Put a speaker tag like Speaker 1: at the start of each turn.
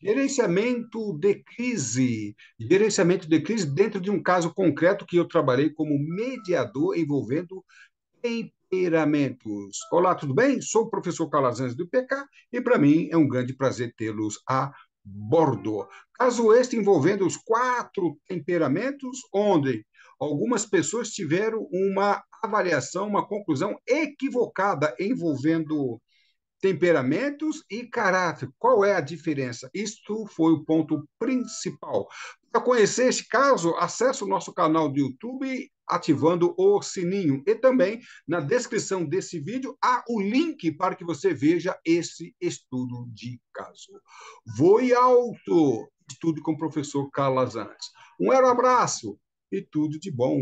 Speaker 1: Gerenciamento de crise. Gerenciamento de crise dentro de um caso concreto que eu trabalhei como mediador envolvendo temperamentos. Olá, tudo bem? Sou o professor Calazans do IPK e para mim é um grande prazer tê-los a bordo. Caso este envolvendo os quatro temperamentos, onde algumas pessoas tiveram uma avaliação, uma conclusão equivocada envolvendo temperamentos e caráter. Qual é a diferença? Isto foi o ponto principal. Para conhecer este caso, acesse o nosso canal do YouTube ativando o sininho. E também, na descrição desse vídeo, há o link para que você veja esse estudo de caso. Voe alto! Estude com o professor Carlos Antes. Um
Speaker 2: abraço e tudo de bom!